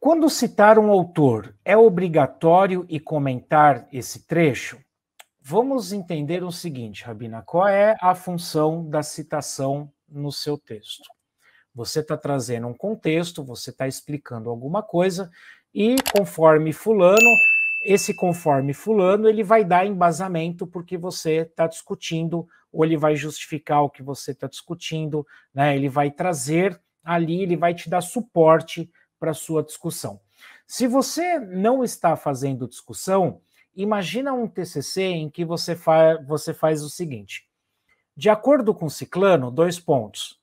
Quando citar um autor, é obrigatório e comentar esse trecho? Vamos entender o seguinte, Rabina: qual é a função da citação no seu texto? Você está trazendo um contexto, você está explicando alguma coisa, e conforme Fulano, esse conforme Fulano, ele vai dar embasamento porque você está discutindo, ou ele vai justificar o que você está discutindo, né? ele vai trazer ali, ele vai te dar suporte para sua discussão. Se você não está fazendo discussão, imagina um TCC em que você, fa você faz o seguinte: de acordo com Ciclano, dois pontos.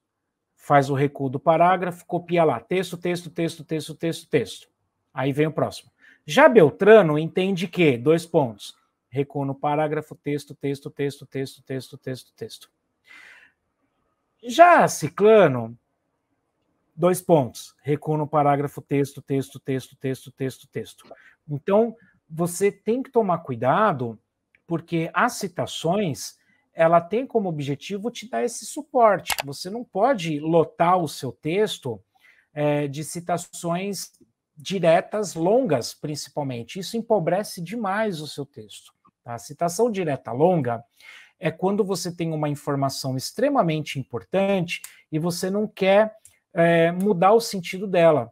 Faz o recuo do parágrafo, copia lá texto, texto, texto, texto, texto, texto. Aí vem o próximo. Já Beltrano entende que, dois pontos, recuo no parágrafo, texto, texto, texto, texto, texto, texto, texto. Já Ciclano Dois pontos. Recuo no parágrafo, texto, texto, texto, texto, texto, texto. Então, você tem que tomar cuidado, porque as citações, ela tem como objetivo te dar esse suporte. Você não pode lotar o seu texto é, de citações diretas longas, principalmente. Isso empobrece demais o seu texto. Tá? A citação direta longa é quando você tem uma informação extremamente importante e você não quer é, mudar o sentido dela.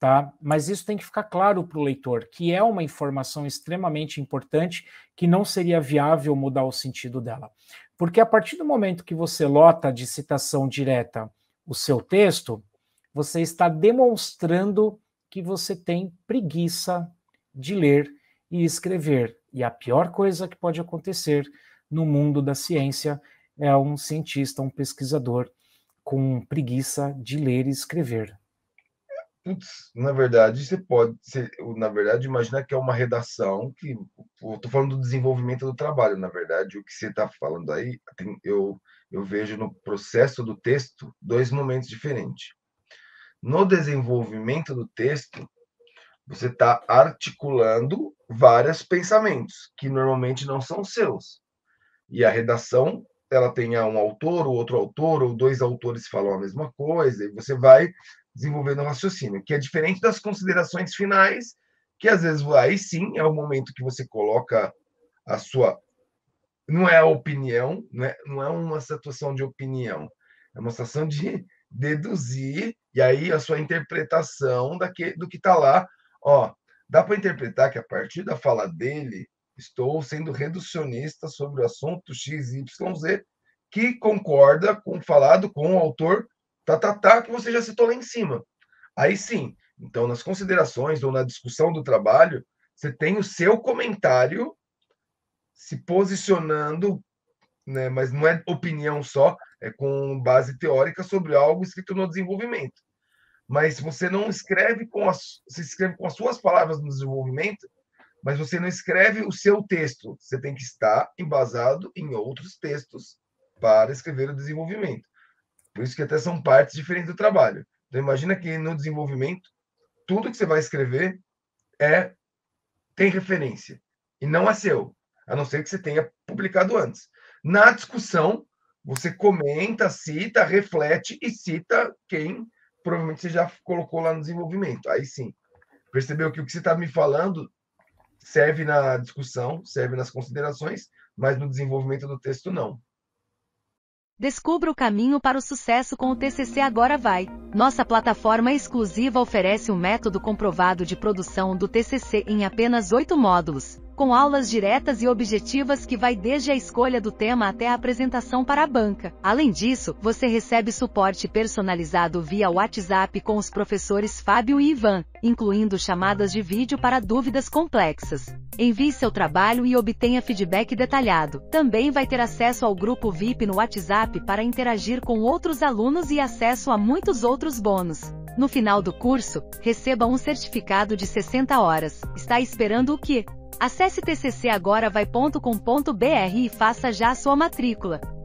Tá? Mas isso tem que ficar claro para o leitor, que é uma informação extremamente importante que não seria viável mudar o sentido dela. Porque a partir do momento que você lota de citação direta o seu texto, você está demonstrando que você tem preguiça de ler e escrever. E a pior coisa que pode acontecer no mundo da ciência é um cientista, um pesquisador com preguiça de ler e escrever? Putz, na verdade, você pode, você, na verdade, imagina que é uma redação que eu tô falando do desenvolvimento do trabalho, na verdade, o que você está falando aí, tem, eu eu vejo no processo do texto dois momentos diferentes. No desenvolvimento do texto, você está articulando vários pensamentos que normalmente não são seus. E a redação ela tenha um autor, ou outro autor, ou dois autores falam a mesma coisa, e você vai desenvolvendo um raciocínio, que é diferente das considerações finais, que às vezes aí sim é o momento que você coloca a sua. Não é a opinião, né? não é uma situação de opinião, é uma situação de deduzir, e aí a sua interpretação daquele, do que está lá. Ó, dá para interpretar que a partir da fala dele, estou sendo reducionista sobre o assunto XYZ, que concorda com falado com o autor tatatá tá, tá, que você já citou lá em cima. Aí sim, então nas considerações ou na discussão do trabalho, você tem o seu comentário se posicionando, né, mas não é opinião só, é com base teórica sobre algo escrito no desenvolvimento. Mas se você não escreve com as, se escreve com as suas palavras no desenvolvimento, mas você não escreve o seu texto. Você tem que estar embasado em outros textos para escrever o desenvolvimento. Por isso que até são partes diferentes do trabalho. Então imagina que no desenvolvimento tudo que você vai escrever é tem referência e não é seu, a não ser que você tenha publicado antes. Na discussão você comenta, cita, reflete e cita quem provavelmente você já colocou lá no desenvolvimento. Aí sim, percebeu que o que você está me falando serve na discussão, serve nas considerações, mas no desenvolvimento do texto não. Descubra o caminho para o sucesso com o TCC Agora Vai. Nossa plataforma exclusiva oferece um método comprovado de produção do TCC em apenas oito módulos com aulas diretas e objetivas que vai desde a escolha do tema até a apresentação para a banca. Além disso, você recebe suporte personalizado via WhatsApp com os professores Fábio e Ivan, incluindo chamadas de vídeo para dúvidas complexas. Envie seu trabalho e obtenha feedback detalhado. Também vai ter acesso ao grupo VIP no WhatsApp para interagir com outros alunos e acesso a muitos outros bônus. No final do curso, receba um certificado de 60 horas. Está esperando o quê? Acesse tccagoravai.com.br e faça já a sua matrícula.